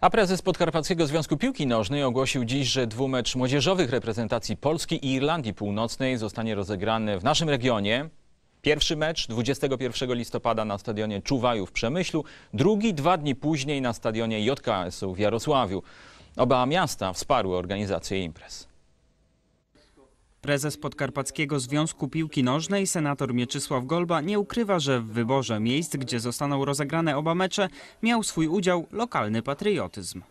A prezes Podkarpackiego Związku Piłki Nożnej ogłosił dziś, że dwumecz młodzieżowych reprezentacji Polski i Irlandii Północnej zostanie rozegrany w naszym regionie. Pierwszy mecz 21 listopada na stadionie Czuwaju w Przemyślu, drugi dwa dni później na stadionie JKS-u w Jarosławiu. Oba miasta wsparły organizację imprez. Prezes Podkarpackiego Związku Piłki Nożnej, senator Mieczysław Golba, nie ukrywa, że w wyborze miejsc, gdzie zostaną rozegrane oba mecze, miał swój udział lokalny patriotyzm.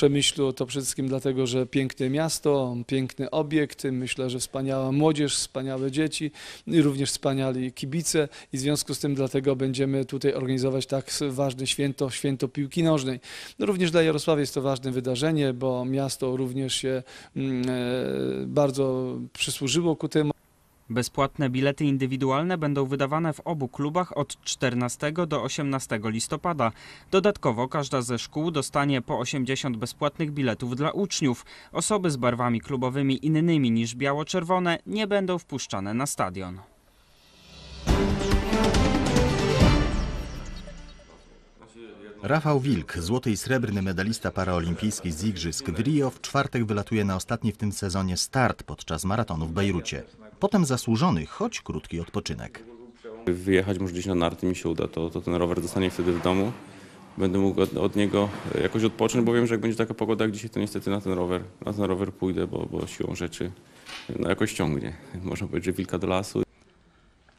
Przemyślu to przede wszystkim dlatego, że piękne miasto, piękny obiekt, myślę, że wspaniała młodzież, wspaniałe dzieci, i również wspaniali kibice i w związku z tym dlatego będziemy tutaj organizować tak ważne święto, święto piłki nożnej. No również dla Jarosławia jest to ważne wydarzenie, bo miasto również się mm, e, bardzo przysłużyło ku temu. Bezpłatne bilety indywidualne będą wydawane w obu klubach od 14 do 18 listopada. Dodatkowo każda ze szkół dostanie po 80 bezpłatnych biletów dla uczniów. Osoby z barwami klubowymi innymi niż biało-czerwone nie będą wpuszczane na stadion. Rafał Wilk, złoty i srebrny medalista paraolimpijski z Igrzysk w Rio w czwartek wylatuje na ostatni w tym sezonie start podczas maratonu w Bejrucie. Potem zasłużony, choć krótki odpoczynek. Wyjechać może gdzieś na narty mi się uda, to, to ten rower zostanie wtedy w domu. Będę mógł od, od, niego jakoś odpocząć, bo wiem, że jak będzie taka pogoda jak dzisiaj, to niestety na ten rower, na ten rower pójdę, bo, bo siłą rzeczy no, jakoś ciągnie. Można powiedzieć, że wilka do lasu.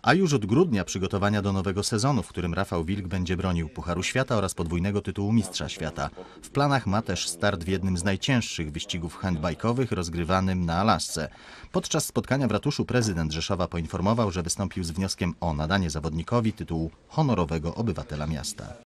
A już od grudnia przygotowania do nowego sezonu, w którym Rafał Wilk będzie bronił Pucharu Świata oraz podwójnego tytułu Mistrza Świata. W planach ma też start w jednym z najcięższych wyścigów handbajkowych rozgrywanym na Alasce. Podczas spotkania w ratuszu prezydent Rzeszowa poinformował, że wystąpił z wnioskiem o nadanie zawodnikowi tytułu honorowego obywatela miasta.